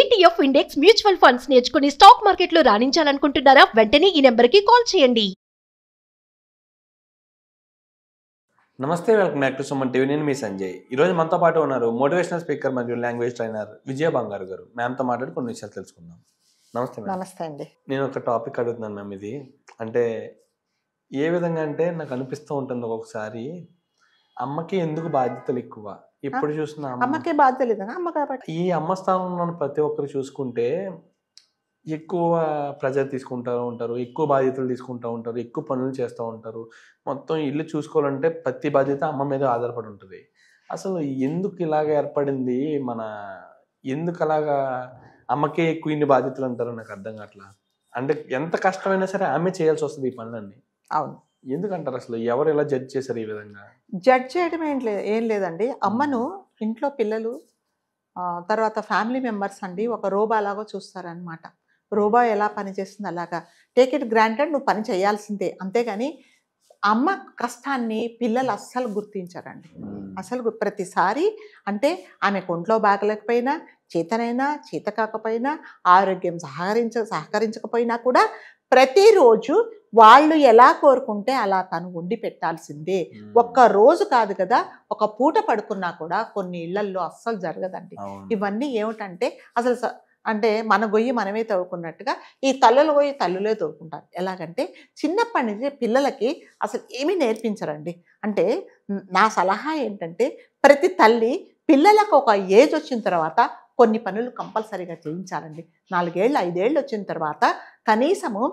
ETF index mutual funds నేర్చుకుని stock మార్కెట్లో రాణించాలనుకుంటున్నారా వెంటనే ఈ నెంబర్కి కాల్ చేయండి నమస్తే welcome back to Suman TV నేను మీ సంజయ్ ఈ రోజు మనతో పాటు ఉన్నారు మోటివేషనల్ స్పీకర్ మరియు లాంగ్వేజ్ ట్రైనర్ విజయ బంగారు గారు మ్యామ్తో మాట్లాడి కొన్ని విషయాలు తెలుసుకుందాం నమస్తే నమస్తే అండి నేను ఒక టాపిక్ అడుగుతున్నాను మ్యామ్ ఇది అంటే ఏ విధంగా అంటే నాకు అనిపిస్తూ ఉంటుంది ఒక్కొక్కసారి అమ్మకి ఎందుకు బాధ్యతలు ఎక్కువ ఎప్పుడు చూసినా అమ్మకే బాధ్యత లేదా అమ్మ ఈ అమ్మ స్థానంలో ప్రతి ఒక్కరు చూసుకుంటే ఎక్కువ ప్రజలు తీసుకుంటూ ఉంటారు ఎక్కువ బాధ్యతలు తీసుకుంటూ ఉంటారు ఎక్కువ పనులు చేస్తూ ఉంటారు మొత్తం ఇల్లు చూసుకోవాలంటే ప్రతి బాధ్యత అమ్మ మీద ఆధారపడి ఉంటుంది అసలు ఎందుకు ఇలాగ ఏర్పడింది మన ఎందుకు అలాగా అమ్మకే ఎక్కువ ఇన్ని బాధ్యతలు అంటారు నాకు అర్థం కావట్లా అంటే ఎంత కష్టమైనా సరే ఆమె చేయాల్సి వస్తుంది ఈ పనులన్నీ అవును ఎందుకంటారు అసలు ఎవరు ఎలా జడ్జ్ చేశారు ఈ విధంగా జడ్జ్ చేయడం ఏం లేదు ఏం లేదండి అమ్మను ఇంట్లో పిల్లలు తర్వాత ఫ్యామిలీ మెంబర్స్ అండి ఒక రోబా లాగా చూస్తారనమాట రోబా ఎలా పనిచేస్తుంది అలాగా టేక్ ఇట్ గ్రాంటెడ్ నువ్వు పని చేయాల్సిందే అంతేగాని అమ్మ కష్టాన్ని పిల్లలు అస్సలు గుర్తించారండి hmm. అసలు ప్రతిసారి అంటే ఆమెకు ఒంట్లో బాగలేకపోయినా చేతనైనా చేత కాకపోయినా ఆరోగ్యం సహకరించ సహకరించకపోయినా కూడా ప్రతిరోజు వాళ్ళు ఎలా కోరుకుంటే అలా తను వండి పెట్టాల్సిందే ఒక్క రోజు కాదు కదా ఒక పూట పడుకున్నా కూడా కొన్ని ఇళ్లల్లో అస్సలు జరగదండి ఇవన్నీ ఏమిటంటే అసలు అంటే మన గొయ్యి మనమే తవ్వుకున్నట్టుగా ఈ తల్లుల గొయ్యి తల్లులే తవ్వుకుంటారు ఎలాగంటే చిన్నప్పటి నుంచి పిల్లలకి అసలు ఏమీ నేర్పించరండి అంటే నా సలహా ఏంటంటే ప్రతి తల్లి పిల్లలకు ఒక ఏజ్ వచ్చిన తర్వాత కొన్ని పనులు కంపల్సరీగా చేయించాలండి నాలుగేళ్ళు ఐదేళ్ళు వచ్చిన తర్వాత కనీసము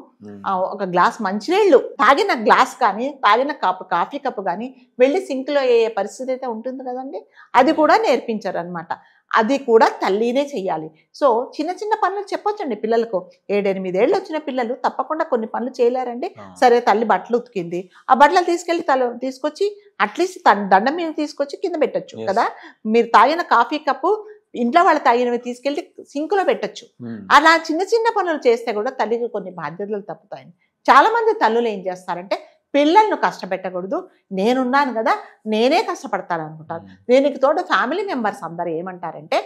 ఒక గ్లాస్ మంచినీళ్ళు తాగిన గ్లాస్ కానీ తాగిన కప్పు కాఫీ కప్పు కానీ వెళ్ళి సింక్లో ఏ పరిస్థితి అయితే ఉంటుంది కదండి అది కూడా నేర్పించారు అనమాట అది కూడా తల్లినే చెయ్యాలి సో చిన్న చిన్న పనులు చెప్పొచ్చండి పిల్లలకు ఏడెనిమిదేళ్ళు వచ్చిన పిల్లలు తప్పకుండా కొన్ని పనులు చేయలేరండి సరే తల్లి బట్టలు ఉతికింది ఆ బట్టలు తీసుకెళ్ళి తల తీసుకొచ్చి అట్లీస్ట్ దండం మీద తీసుకొచ్చి కింద పెట్టచ్చు కదా మీరు తాగిన కాఫీ కప్పు ఇంట్లో వాళ్ళ తగినవి తీసుకెళ్లి సింకులో పెట్టచ్చు అలా చిన్న చిన్న పనులు చేస్తే కూడా తల్లికి కొన్ని బాధ్యతలు తప్పుతాయి చాలా మంది తల్లులు ఏం చేస్తారంటే పిల్లలను కష్టపెట్టకూడదు నేనున్నాను కదా నేనే కష్టపడతాను అనుకుంటాను దీనికి తోడు ఫ్యామిలీ మెంబర్స్ అందరు ఏమంటారంటే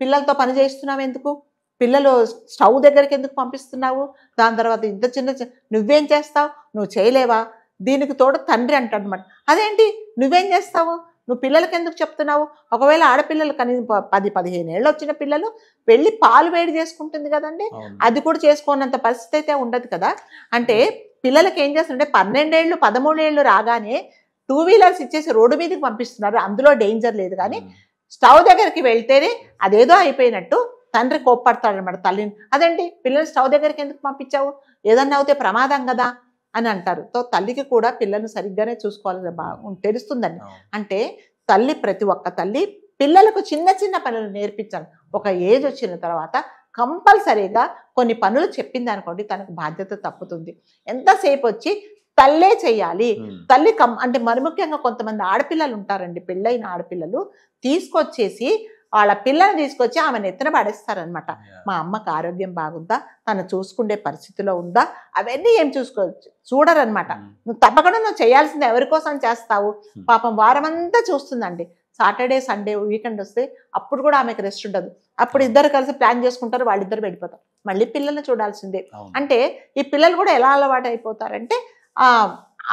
పిల్లలతో పని చేస్తున్నావు ఎందుకు పిల్లలు స్టవ్ దగ్గరికి ఎందుకు పంపిస్తున్నావు దాని తర్వాత ఇంత చిన్న నువ్వేం చేస్తావు నువ్వు చేయలేవా దీనికి తోడు తండ్రి అంటాడు అదేంటి నువ్వేం చేస్తావు నువ్వు పిల్లలకి ఎందుకు చెప్తున్నావు ఒకవేళ ఆడపిల్లలు కనీసం పది పదిహేను ఏళ్ళు వచ్చిన పిల్లలు వెళ్ళి పాలు వేడి చేసుకుంటుంది కదండి అది కూడా చేసుకోనంత పరిస్థితి అయితే ఉండదు కదా అంటే పిల్లలకి ఏం చేస్తుంటే పన్నెండేళ్ళు పదమూడేళ్ళు రాగానే టూ వీలర్స్ ఇచ్చేసి రోడ్డు మీదకి పంపిస్తున్నారు అందులో డేంజర్ లేదు కానీ స్టవ్ దగ్గరికి వెళ్తేనే అదేదో అయిపోయినట్టు తండ్రి కోప్పడతాడు అనమాట తల్లిని అదండి పిల్లలు స్టవ్ దగ్గరికి ఎందుకు పంపించావు ఏదన్నా అవుతే ప్రమాదం కదా అని అంటారు తో తల్లికి కూడా పిల్లల్ని సరిగ్గానే చూసుకోవాలని బాగా తెలుస్తుందని అంటే తల్లి ప్రతి ఒక్క తల్లి పిల్లలకు చిన్న చిన్న పనులు నేర్పించాలి ఒక ఏజ్ వచ్చిన తర్వాత కంపల్సరీగా కొన్ని పనులు చెప్పింది అనుకోండి తనకు బాధ్యత తప్పుతుంది ఎంతసేపు వచ్చి తల్లే చేయాలి తల్లి కం అంటే మరి ముఖ్యంగా కొంతమంది ఆడపిల్లలు ఉంటారండి పెళ్ళైన ఆడపిల్లలు తీసుకొచ్చేసి వాళ్ళ పిల్లల్ని తీసుకొచ్చి ఆమె నెత్తిన పడేస్తారనమాట మా అమ్మకు ఆరోగ్యం బాగుందా తను చూసుకునే పరిస్థితిలో ఉందా అవన్నీ ఏం చూసుకోవచ్చు చూడరనమాట hmm. నువ్వు తప్పకుండా నువ్వు చేయాల్సింది ఎవరి కోసం చేస్తావు hmm. పాపం వారమంతా చూస్తుందండి సాటర్డే సండే వీకెండ్ వస్తే అప్పుడు కూడా ఆమెకు రెస్ట్ ఉండదు అప్పుడు hmm. ఇద్దరు కలిసి ప్లాన్ చేసుకుంటారు వాళ్ళిద్దరు వెళ్ళిపోతారు మళ్ళీ పిల్లల్ని చూడాల్సిందే అంటే ఈ పిల్లలు కూడా ఎలా అలవాటు అయిపోతారంటే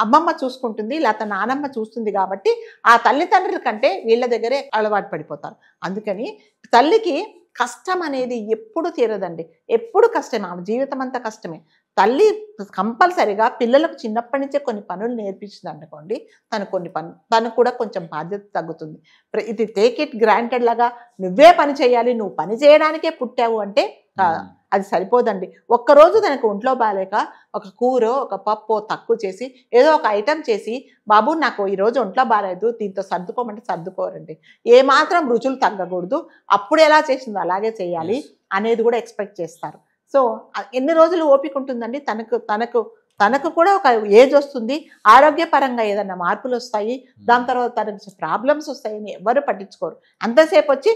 అమ్మమ్మ చూసుకుంటుంది లేకపోతే నానమ్మ చూస్తుంది కాబట్టి ఆ తల్లిదండ్రుల కంటే వీళ్ళ దగ్గరే అలవాటు పడిపోతారు అందుకని తల్లికి కష్టం అనేది ఎప్పుడు తీరదండి ఎప్పుడు కష్టమే ఆమె జీవితం అంతా కష్టమే తల్లి కంపల్సరిగా పిల్లలకు చిన్నప్పటి నుంచే కొన్ని పనులు నేర్పించింది అనుకోండి తను కొన్ని పను తను కూడా కొంచెం బాధ్యత తగ్గుతుంది ఇది టేక్ ఇట్ గ్రాంటెడ్ లాగా నువ్వే పని చేయాలి నువ్వు పని చేయడానికే పుట్టావు అంటే అది సరిపోదండి ఒక్కరోజు తనకు ఒంట్లో బాగాలేక ఒక కూర ఒక పప్పు తక్కువ చేసి ఏదో ఒక ఐటెం చేసి బాబు నాకు ఈరోజు ఒంట్లో బాగాలేదు దీంతో సర్దుకోమంటే సర్దుకోరండి ఏమాత్రం రుచులు తగ్గకూడదు అప్పుడు ఎలా చేసిందో అలాగే చేయాలి అనేది కూడా ఎక్స్పెక్ట్ చేస్తారు సో ఎన్ని రోజులు ఓపిక ఉంటుందండి తనకు తనకు తనకు కూడా ఒక ఏజ్ వస్తుంది ఆరోగ్యపరంగా ఏదైనా మార్పులు వస్తాయి దాని hmm. తర్వాత తనకు ప్రాబ్లమ్స్ వస్తాయని ఎవరు పట్టించుకోరు అంతసేపు వచ్చి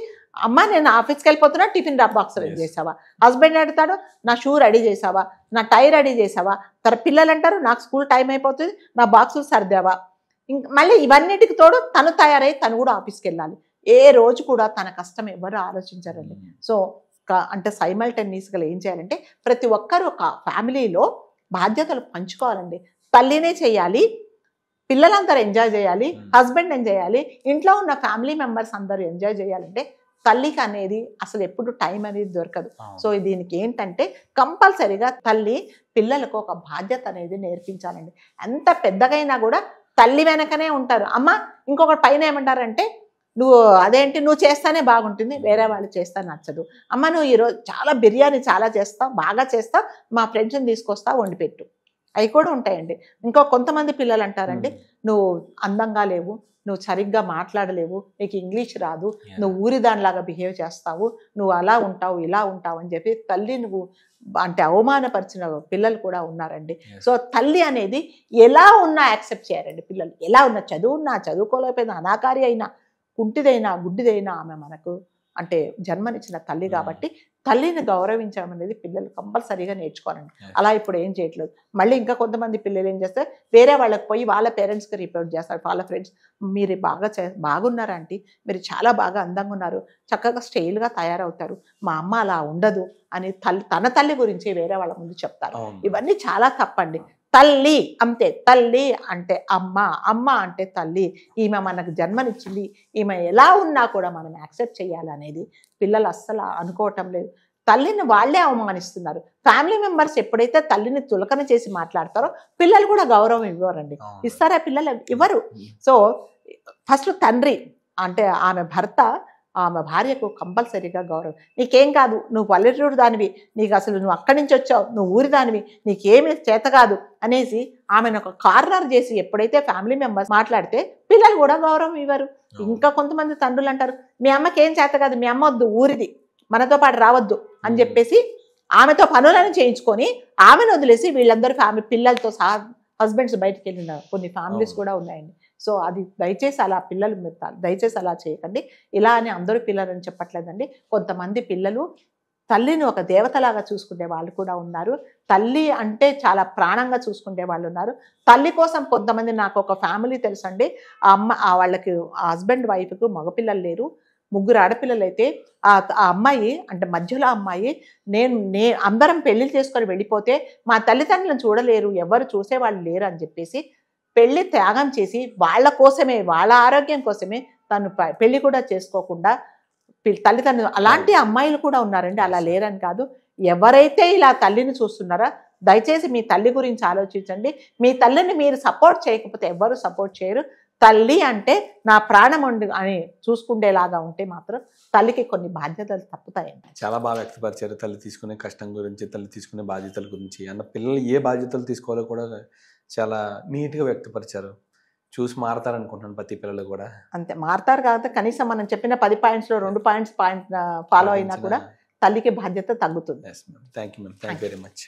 అమ్మ నేను ఆఫీస్కి వెళ్ళిపోతున్నా టిఫిన్ బాక్స్ రెడీ చేసావా హస్బెండ్ అడుగుతాడు నా షూ రెడీ చేసావా నా టై రెడీ చేసావా తర్వాత పిల్లలు అంటారు నాకు స్కూల్ టైం అయిపోతుంది నా బాక్స్ సర్దావా ఇంక మళ్ళీ ఇవన్నిటికి తోడు తను తయారై తను కూడా ఆఫీస్కి వెళ్ళాలి ఏ రోజు కూడా తన కష్టం ఎవరు ఆలోచించారండి సో hmm. అంటే సైమల్టేనియస్గా ఏం చేయాలంటే ప్రతి ఒక్కరు ఒక ఫ్యామిలీలో బాధ్యతలు పంచుకోవాలండి తల్లినే చేయాలి పిల్లలందరూ ఎంజాయ్ చేయాలి హస్బెండ్ hmm. ఎంజాయ్ చేయాలి ఇంట్లో ఉన్న ఫ్యామిలీ మెంబర్స్ అందరూ ఎంజాయ్ చేయాలంటే తల్లికి అనేది అసలు ఎప్పుడు టైం అనేది దొరకదు సో దీనికి ఏంటంటే కంపల్సరిగా తల్లి పిల్లలకు ఒక బాధ్యత అనేది నేర్పించాలండి ఎంత పెద్దగైనా కూడా తల్లి వెనకనే ఉంటారు అమ్మ ఇంకొకటి పైన ఏమంటారంటే నువ్వు అదేంటి నువ్వు చేస్తానే బాగుంటుంది వేరే వాళ్ళు చేస్తా నచ్చదు అమ్మ నువ్వు ఈరోజు చాలా బిర్యానీ చాలా చేస్తావు బాగా చేస్తావు మా ఫ్రెండ్స్ని తీసుకొస్తా వండిపెట్టు అవి కూడా ఉంటాయండి ఇంకా కొంతమంది పిల్లలు అంటారండి నువ్వు అందంగా లేవు నువ్వు సరిగ్గా మాట్లాడలేవు నీకు ఇంగ్లీష్ రాదు నువ్వు ఊరి దానిలాగా బిహేవ్ చేస్తావు నువ్వు అలా ఉంటావు ఇలా ఉంటావు అని చెప్పి తల్లి నువ్వు అంటే అవమానపరిచిన పిల్లలు కూడా ఉన్నారండి సో తల్లి అనేది ఎలా ఉన్నా యాక్సెప్ట్ చేయాలండి పిల్లలు ఎలా ఉన్నా చదువున్నా చదువుకోలేకపోయినా అనాకారి అయినా కుంటిదైనా గుడ్డిదైనా ఆమె మనకు అంటే జన్మనిచ్చిన తల్లి కాబట్టి తల్లిని గౌరవించామనేది పిల్లలు కంపల్సరీగా నేర్చుకోవాలండి అలా ఇప్పుడు ఏం చేయట్లేదు మళ్ళీ ఇంకా కొంతమంది పిల్లలు ఏం చేస్తే వేరే వాళ్ళకి పోయి వాళ్ళ పేరెంట్స్కి రిపోర్ట్ చేస్తారు వాళ్ళ ఫ్రెండ్స్ మీరు బాగా చే బాగున్నారంటే మీరు చాలా బాగా అందంగా ఉన్నారు చక్కగా స్టైల్గా తయారవుతారు మా అమ్మ అలా ఉండదు అని తల్లి తన తల్లి గురించి వేరే వాళ్ళ ముందు చెప్తారు ఇవన్నీ చాలా తప్పండి తల్లి అంతే తల్లి అంటే అమ్మ అమ్మ అంటే తల్లి ఈమె మనకు జన్మనిచ్చింది ఈమె ఎలా ఉన్నా కూడా మనం యాక్సెప్ట్ చేయాలనేది పిల్లలు అస్సలు అనుకోవటం లేదు తల్లిని వాళ్లే అవమానిస్తున్నారు ఫ్యామిలీ మెంబర్స్ ఎప్పుడైతే తల్లిని తులకన చేసి మాట్లాడతారో పిల్లలు కూడా గౌరవం ఇవ్వరండి ఇస్తారా పిల్లలు ఇవ్వరు సో ఫస్ట్ తండ్రి అంటే ఆమె భర్త ఆమె భార్యకు కంపల్సరీగా గౌరవం నీకేం కాదు నువ్వు పల్లెటూరు దానివి నీకు అసలు నువ్వు అక్కడి నుంచి వచ్చావు నువ్వు ఊరి దానివి నీకేమి చేత కాదు అనేసి ఆమెను ఒక కార్నర్ చేసి ఎప్పుడైతే ఫ్యామిలీ మెంబర్స్ మాట్లాడితే పిల్లలు కూడా గౌరవం ఇవ్వరు ఇంకా కొంతమంది తండ్రులు అంటారు మీ అమ్మకి ఏం చేత కాదు మీ అమ్మ వద్దు ఊరిది మనతో పాటు రావద్దు అని చెప్పేసి ఆమెతో పనులను చేయించుకొని ఆమెను వదిలేసి వీళ్ళందరూ ఫ్యామిలీ పిల్లలతో సహా హస్బెండ్స్ బయటకు వెళ్ళిన కొన్ని ఫ్యామిలీస్ కూడా ఉన్నాయండి సో అది దయచేసి అలా పిల్లలు మీరు దయచేసి అలా చేయకండి ఇలా అని అందరూ పిల్లలని చెప్పట్లేదండి కొంతమంది పిల్లలు తల్లిని ఒక దేవతలాగా చూసుకునే వాళ్ళు కూడా ఉన్నారు తల్లి అంటే చాలా ప్రాణంగా చూసుకునే వాళ్ళు ఉన్నారు తల్లి కోసం కొంతమంది నాకు ఒక ఫ్యామిలీ తెలుసండి ఆ అమ్మ వాళ్ళకి హస్బెండ్ వైఫ్కు మగపిల్లలు లేరు ముగ్గురు ఆడపిల్లలు అయితే ఆ అమ్మాయి అంటే మధ్యలో అమ్మాయి నేను నే అందరం పెళ్లి చేసుకొని వెళ్ళిపోతే మా తల్లిదండ్రులను చూడలేరు ఎవరు చూసేవాళ్ళు లేరు అని చెప్పేసి పెళ్లి త్యాగం చేసి వాళ్ళ కోసమే వాళ్ళ ఆరోగ్యం కోసమే తను పెళ్లి కూడా చేసుకోకుండా తల్లిదండ్రులు అలాంటి అమ్మాయిలు కూడా ఉన్నారండి అలా లేరని కాదు ఎవరైతే ఇలా తల్లిని చూస్తున్నారో దయచేసి మీ తల్లి గురించి ఆలోచించండి మీ తల్లిని మీరు సపోర్ట్ చేయకపోతే ఎవరు సపోర్ట్ చేయరు తల్లి అంటే నా ప్రాణం అని చూసుకుండేలాగా ఉంటే మాత్రం తల్లికి కొన్ని బాధ్యతలు తప్పుతాయండి చాలా బాగా వ్యక్తపరిచారు తల్లి తీసుకునే కష్టం గురించి తల్లి తీసుకునే బాధ్యతల గురించి అన్న పిల్లలు ఏ బాధ్యతలు తీసుకోవాలో కూడా చాలా నీట్గా వ్యక్తపరిచారు చూసి మారతారు అనుకుంటున్నాను ప్రతి పిల్లలు కూడా అంతే మారతారు కాదు కనీసం మనం చెప్పిన పది పాయింట్స్లో రెండు పాయింట్స్ పాయింట్ ఫాలో అయినా కూడా తల్లికి బాధ్యత తగ్గుతుంది thank you ma'am thank very much